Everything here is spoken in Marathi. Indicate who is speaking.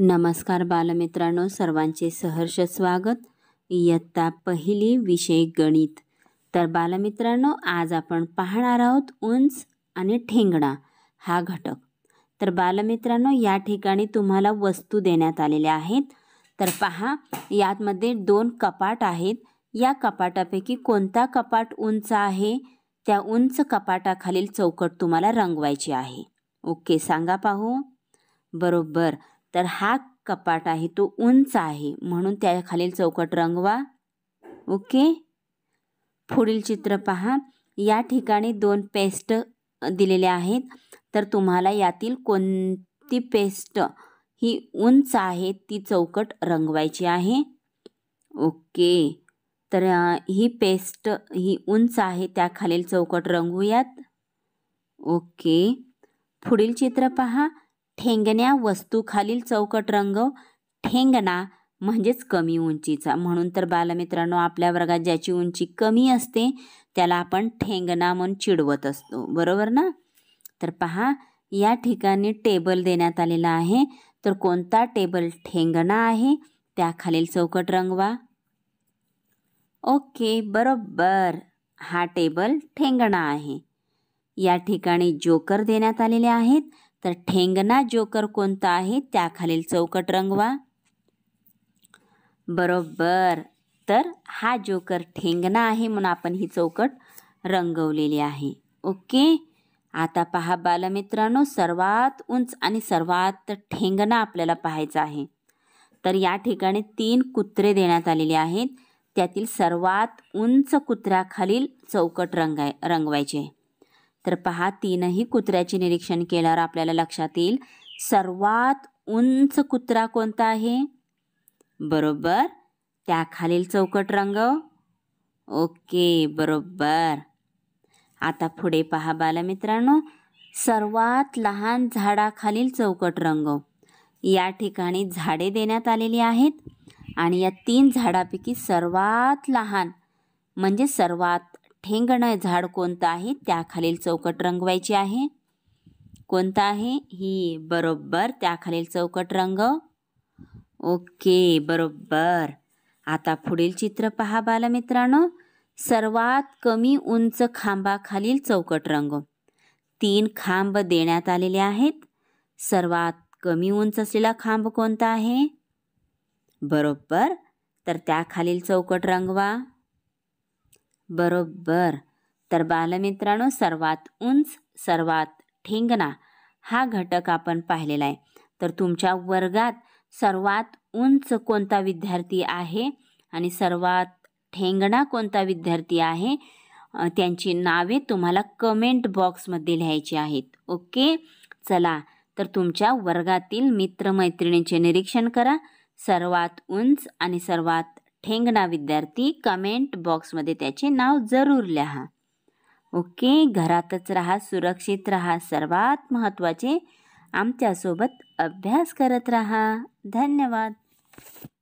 Speaker 1: नमस्कार बालमित्रांनो सर्वांचे सहर्ष स्वागत इयत्ता पहिली विषय गणित तर बालमित्रांनो आज आपण पाहणार आहोत उंच आणि ठेंगणा हा घटक तर बालमित्रांनो या ठिकाणी तुम्हाला वस्तू देण्यात आलेल्या आहेत तर पहा यातमध्ये दोन कपाट आहेत या कपाटापैकी कोणता कपाट उंच आहे त्या उंच कपाटाखालील चौकट तुम्हाला रंगवायची आहे ओके सांगा पाहू बरोबर तर हा कपाट आहे तो उंच आहे म्हणून त्याखालील चौकट रंगवा ओके पुढील चित्र पहा या ठिकाणी दोन पेस्ट दिलेले आहेत तर तुम्हाला यातील कोणती पेस्ट ही उंच आहे ती चौकट रंगवायची आहे ओके तर ही पेस्ट ही उंच आहे त्या चौकट रंगूयात ओके पुढील चित्र पहा ठेंगण्या वस्तू खालील चौकट रंग ठेंगणा म्हणजेच कमी उंचीचा म्हणून तर बालमित्रांनो आपल्या वर्गात ज्याची उंची कमी असते त्याला आपण ठेंगणा म्हणून चिडवत असतो बरोबर ना तर पहा या ठिकाणी टेबल देण्यात आलेला आहे तर कोणता टेबल ठेंगणा आहे त्याखालील चौकट रंगवा ओके बरोबर हा टेबल ठेंगणा आहे या ठिकाणी जोकर देण्यात आलेले आहेत तर ठेंगणा जोकर कोणता आहे त्याखालील चौकट रंगवा बरोबर तर हा जोकर ठेंगणा आहे म्हणून आपण ही चौकट रंगवलेली आहे ओके आता पहा बालमित्रांनो सर्वात उंच आणि सर्वात ठेंगणा आपल्याला पाहायचा आहे तर या ठिकाणी तीन कुत्रे देण्यात आलेले आहेत त्यातील सर्वात उंच कुत्र्याखालील चौकट रंगाय रंगवायचे तर पहा तीनही कुत्र्याचे निरीक्षण केल्यावर आपल्याला लक्षात येईल सर्वात उंच कुत्रा कोणता आहे बरोबर त्याखालील चौकट रंग ओके बरोबर आता पुढे पहा बालमित्रांनो सर्वात लहान झाडाखालील चौकट रंग या ठिकाणी झाडे देण्यात आलेली आहेत आणि या तीन झाडापैकी सर्वात लहान म्हणजे सर्वात ठेंगणं झाड कोणतं आहे त्याखालील चौकट रंगवायची आहे कोणतं आहे ही बरोबर त्याखालील चौकट रंग ओके बरोबर आता पुढील चित्र पहा बालमित्रांनो सर्वात कमी उंच खांबाखालील चौकट रंग तीन खांब देण्यात आलेले आहेत सर्वात कमी उंच असलेला खांब कोणता आहे बरोबर तर त्याखालील चौकट रंगवा बरोबर तर बालमित्रांनो सर्वात उंच सर्वात ठेंगणा हा घटक आपण पाहिलेला आहे तर तुमच्या वर्गात सर्वात उंच कोणता विद्यार्थी आहे आणि सर्वात ठेंगणा कोणता विद्यार्थी आहे त्यांची नावे तुम्हाला कमेंट बॉक्समध्ये लिहायची आहेत ओके चला तर तुमच्या वर्गातील मित्रमैत्रिणींचे निरीक्षण करा सर्वात उंच आणि सर्वात ठेंगणा विद्यार्थी कमेंट बॉक्समध्ये त्याचे नाव जरूर लिहा ओके घरातच राहा सुरक्षित राहा सर्वात महत्त्वाचे आमच्यासोबत अभ्यास करत राहा धन्यवाद